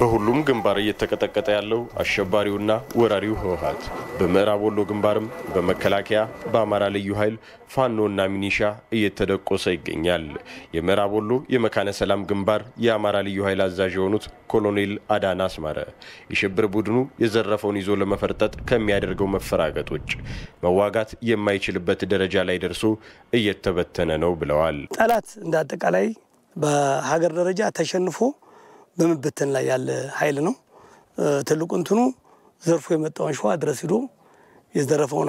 በሁሉም ግንባር እየተቀጠቀጠ ያለው አሸባሪውና ወራሪው ህወሀት በምዕራብ ወሎ ግንባርም በመከላከያ በአማራ ልዩ ኃይል ፋኖና ሚኒሻ እየተደቆሰ ይገኛል። የምዕራብ ወሎ የመካነ ሰላም ግንባር የአማራ ልዩ ኃይል አዛዥ የሆኑት ኮሎኔል አዳና አስማረ የሽብር ቡድኑ የዘረፈውን ይዞ ለመፈርጠጥ ከሚያደርገው መፈራገጥ ውጭ መዋጋት የማይችልበት ደረጃ ላይ ደርሶ እየተበተነ ነው ብለዋል። ጠላት እንደ አጠቃላይ በሀገር ደረጃ ተሸንፎ በመበተን ላይ ያለ ኃይል ነው። ትልቁ እንትኑ ዘርፎ የመጣውን ሸዋ ድረስ ሂዶ የዘረፈውን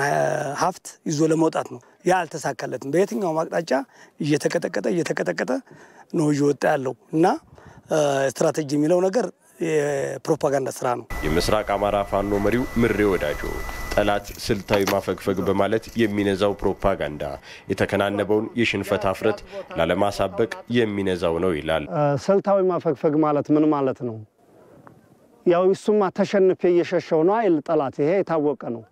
ሀብት ይዞ ለመውጣት ነው። ያ አልተሳካለትም። በየትኛውም አቅጣጫ እየተቀጠቀጠ እየተቀጠቀጠ ነው እየወጣ ያለው እና ስትራቴጂ የሚለው ነገር የፕሮፓጋንዳ ስራ ነው። የምስራቅ አማራ ፋኖ መሪው ምሬ ወዳጆ ጠላት ስልታዊ ማፈግፈግ በማለት የሚነዛው ፕሮፓጋንዳ የተከናነበውን የሽንፈት አፍረት ላለማሳበቅ የሚነዛው ነው ይላል። ስልታዊ ማፈግፈግ ማለት ምን ማለት ነው? ያው እሱማ ተሸንፌ እየሸሸው ነው አይል ጠላት። ይሄ የታወቀ ነው።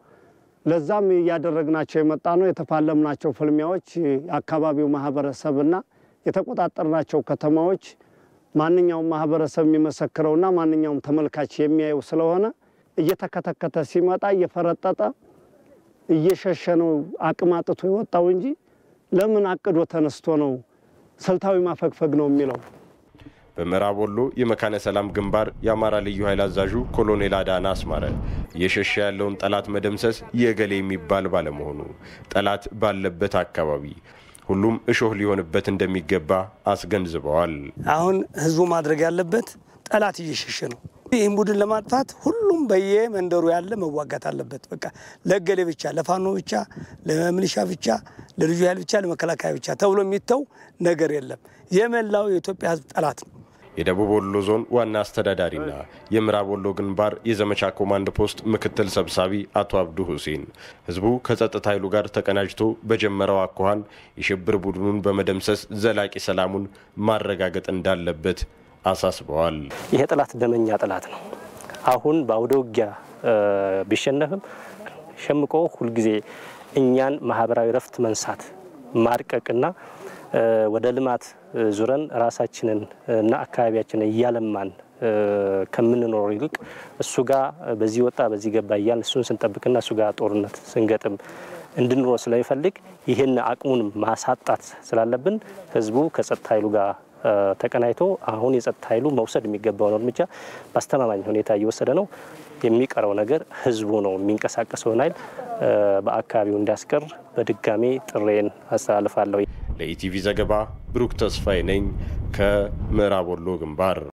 ለዛም እያደረግናቸው የመጣ ነው። የተፋለምናቸው ፍልሚያዎች የአካባቢው ማህበረሰብና የተቆጣጠርናቸው ከተማዎች ማንኛውም ማህበረሰብ የሚመሰክረውና ማንኛውም ተመልካች የሚያየው ስለሆነ እየተከተከተ ሲመጣ እየፈረጠጠ እየሸሸ ነው አቅም አጥቶ የወጣው እንጂ ለምን አቅዶ ተነስቶ ነው ስልታዊ ማፈግፈግ ነው የሚለው። በምዕራብ ወሎ የመካነ ሰላም ግንባር የአማራ ልዩ ኃይል አዛዡ ኮሎኔል አዳና አስማረ እየሸሸ ያለውን ጠላት መደምሰስ የገሌ የሚባል ባለመሆኑ ጠላት ባለበት አካባቢ ሁሉም እሾህ ሊሆንበት እንደሚገባ አስገንዝበዋል። አሁን ህዝቡ ማድረግ ያለበት ጠላት እየሸሸ ነው ይህን ቡድን ለማጥፋት ሁሉም በየመንደሩ ያለ መዋጋት አለበት። በቃ ለገሌ ብቻ፣ ለፋኖ ብቻ፣ ለምልሻ ብቻ፣ ለልዩ ኃይል ብቻ፣ ለመከላከያ ብቻ ተብሎ የሚተው ነገር የለም። የመላው የኢትዮጵያ ሕዝብ ጠላት ነው። የደቡብ ወሎ ዞን ዋና አስተዳዳሪና የምዕራብ ወሎ ግንባር የዘመቻ ኮማንድ ፖስት ምክትል ሰብሳቢ አቶ አብዱ ሁሴን ህዝቡ ከጸጥታ ኃይሉ ጋር ተቀናጅቶ በጀመረው አኳኋን የሽብር ቡድኑን በመደምሰስ ዘላቂ ሰላሙን ማረጋገጥ እንዳለበት አሳስበዋል። ይሄ ጠላት ደመኛ ጠላት ነው። አሁን በአውደ ውጊያ ቢሸነፍም ሸምቆ ሁልጊዜ እኛን ማህበራዊ ረፍት መንሳት ማርቀቅና ወደ ልማት ዙረን ራሳችንን እና አካባቢያችንን እያለማን ከምንኖር ይልቅ እሱ ጋር በዚህ ወጣ በዚህ ገባ እያል እሱን ስንጠብቅና እሱ ጋር ጦርነት ስንገጥም እንድንኖር ስለሚፈልግ ይህን አቅሙን ማሳጣት ስላለብን ህዝቡ ከጸጥታ ኃይሉ ጋር ተቀናይቶ አሁን የጸጥታ ኃይሉ መውሰድ የሚገባውን እርምጃ በአስተማማኝ ሁኔታ እየወሰደ ነው። የሚቀረው ነገር ህዝቡ ነው። የሚንቀሳቀሰውን ኃይል በአካባቢው እንዲያስቀር በድጋሜ ጥሬን አስተላልፋለሁ። ለኢቲቪ ዘገባ ብሩክ ተስፋዬ ነኝ ከምዕራብ ወሎ ግንባር